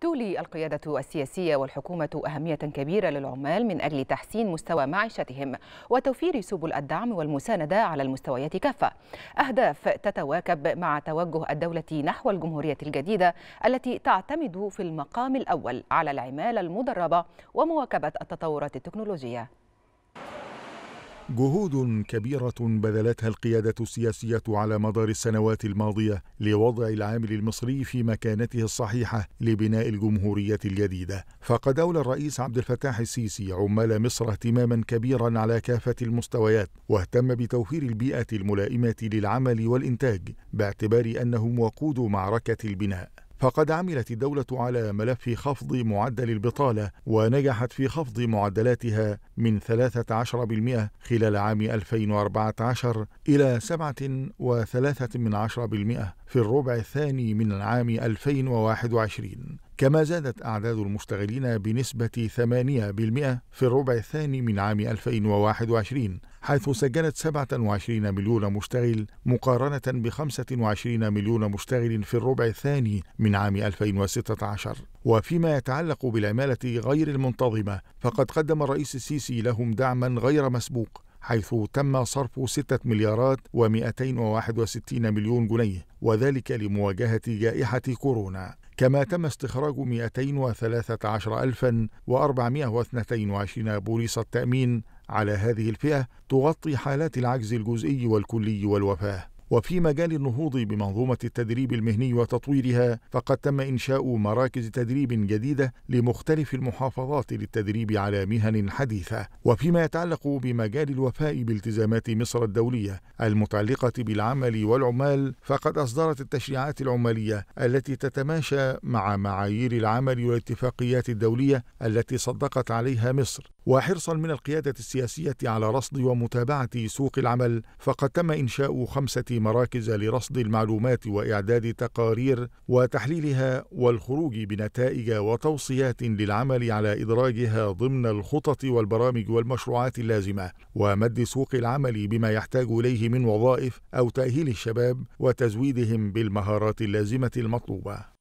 تولي القيادة السياسية والحكومة أهمية كبيرة للعمال من أجل تحسين مستوى معيشتهم وتوفير سبل الدعم والمساندة على المستويات كافة أهداف تتواكب مع توجه الدولة نحو الجمهورية الجديدة التي تعتمد في المقام الأول على العمالة المدربة ومواكبة التطورات التكنولوجية جهود كبيرة بذلتها القيادة السياسية على مدار السنوات الماضية لوضع العامل المصري في مكانته الصحيحة لبناء الجمهورية الجديدة، فقد أولى الرئيس عبد الفتاح السيسي عمال مصر اهتماما كبيرا على كافة المستويات، واهتم بتوفير البيئة الملائمة للعمل والإنتاج باعتبار أنهم وقود معركة البناء. فقد عملت الدولة على ملف خفض معدل البطالة ونجحت في خفض معدلاتها من 13% خلال عام 2014 إلى 7.3% في الربع الثاني من العام 2021 كما زادت أعداد المشتغلين بنسبة 8% في الربع الثاني من عام 2021 حيث سجلت 27 مليون مشتغل مقارنة ب 25 مليون مشتغل في الربع الثاني من عام 2016 وفيما يتعلق بالعمالة غير المنتظمة فقد قدم الرئيس السيسي لهم دعما غير مسبوق حيث تم صرف 6 مليارات و261 مليون جنيه وذلك لمواجهة جائحة كورونا كما تم استخراج 213422 بوليصة تأمين على هذه الفئة تغطي حالات العجز الجزئي والكلي والوفاة وفي مجال النهوض بمنظومة التدريب المهني وتطويرها فقد تم إنشاء مراكز تدريب جديدة لمختلف المحافظات للتدريب على مهن حديثة وفيما يتعلق بمجال الوفاء بالتزامات مصر الدولية المتعلقة بالعمل والعمال فقد أصدرت التشريعات العمالية التي تتماشى مع معايير العمل والاتفاقيات الدولية التي صدقت عليها مصر وحرصا من القيادة السياسية على رصد ومتابعة سوق العمل فقد تم إنشاء خمسة مراكز لرصد المعلومات وإعداد تقارير وتحليلها والخروج بنتائج وتوصيات للعمل على إدراجها ضمن الخطط والبرامج والمشروعات اللازمة ومد سوق العمل بما يحتاج إليه من وظائف أو تأهيل الشباب وتزويدهم بالمهارات اللازمة المطلوبة